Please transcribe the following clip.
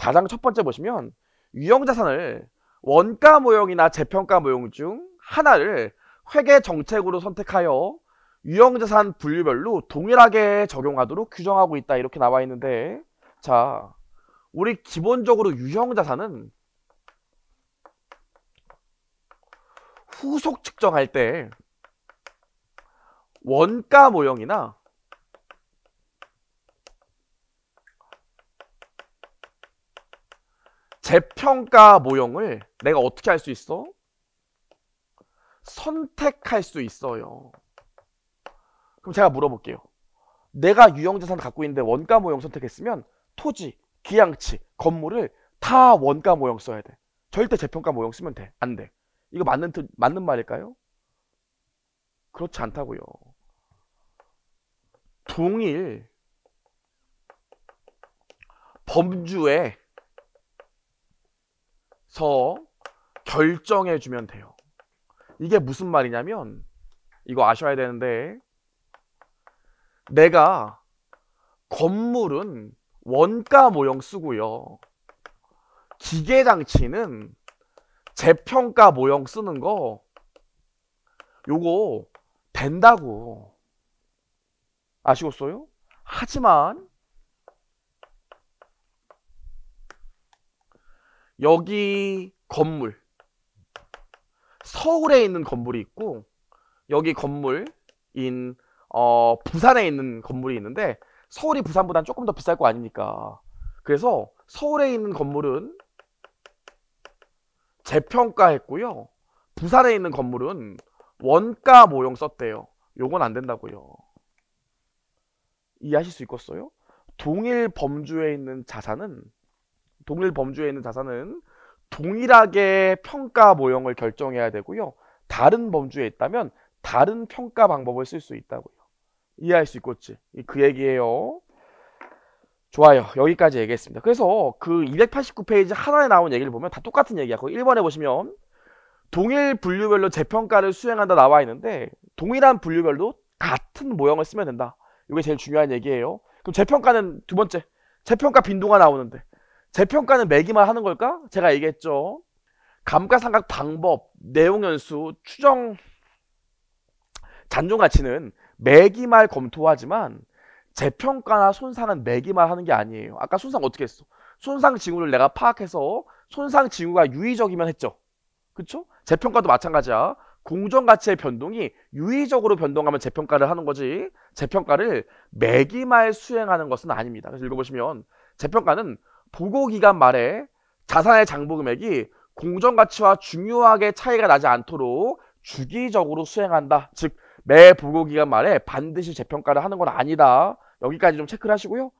자장첫 번째 보시면 유형 자산을 원가 모형이나 재평가 모형 중 하나를 회계 정책으로 선택하여 유형 자산 분류별로 동일하게 적용하도록 규정하고 있다 이렇게 나와 있는데 자 우리 기본적으로 유형 자산은 후속 측정할 때 원가 모형이나 재평가 모형을 내가 어떻게 할 수 있어? 선택할 수 있어요. 그럼 제가 물어볼게요. 내가 유형자산 갖고 있는데 원가 모형 선택했으면 토지, 기양치, 건물을 다 원가 모형 써야 돼. 절대 재평가 모형 쓰면 돼. 안 돼. 이거 맞는, 맞는 말일까요? 그렇지 않다고요. 동일 범주에 서 결정해 주면 돼요. 이게 무슨 말이냐면 이거 아셔야 되는데 내가 건물은 원가 모형 쓰고요. 기계 장치는 재평가 모형 쓰는 거 요거 된다고 아시겠어요? 하지만 여기 건물 서울에 있는 건물이 있고 여기 건물인 어, 부산에 있는 건물이 있는데 서울이 부산보다는 조금 더 비쌀 거 아닙니까? 그래서 서울에 있는 건물은 재평가했고요. 부산에 있는 건물은 원가 모형 썼대요. 요건 안 된다고요. 이해하실 수 있겠어요? 동일 범주에 있는 자산은 동일 범주에 있는 자산은 동일하게 평가 모형을 결정해야 되고요. 다른 범주에 있다면 다른 평가 방법을 쓸 수 있다고요. 이해할 수 있겠지? 그 얘기예요. 좋아요. 여기까지 얘기했습니다. 그래서 그 289페이지 하나에 나온 얘기를 보면 다 똑같은 얘기야. 거 1번에 보시면 동일 분류별로 재평가를 수행한다 나와 있는데 동일한 분류별로 같은 모형을 쓰면 된다. 이게 제일 중요한 얘기예요. 그럼 재평가는 두 번째. 재평가 빈도가 나오는데 재평가는 매기만 하는 걸까? 제가 얘기했죠. 감가상각 방법, 내용연수, 추정, 잔존 가치는 매기말 검토하지만 재평가나 손상은 매기말 하는 게 아니에요. 아까 손상 어떻게 했어? 손상 징후를 내가 파악해서 손상 징후가 유의적이면 했죠. 그렇죠? 재평가도 마찬가지야. 공정 가치의 변동이 유의적으로 변동하면 재평가를 하는 거지 재평가를 매기말 수행하는 것은 아닙니다. 그래서 읽어보시면 재평가는 보고기간 말에 자산의 장부금액이 공정가치와 중요하게 차이가 나지 않도록 주기적으로 수행한다. 즉, 매 보고기간 말에 반드시 재평가를 하는 건 아니다. 여기까지 좀 체크를 하시고요.